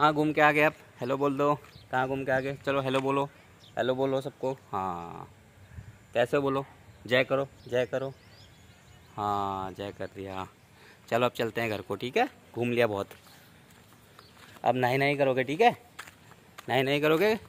कहाँ घूम के आ गए आप हेलो बोल दो कहाँ घूम के आ गए चलो हेलो बोलो हेलो बोलो सबको हाँ कैसे बोलो जय करो जय करो हाँ जय कर दिया चलो अब चलते हैं घर को ठीक है घूम लिया बहुत अब नहीं नहीं करोगे ठीक है नहीं नहीं करोगे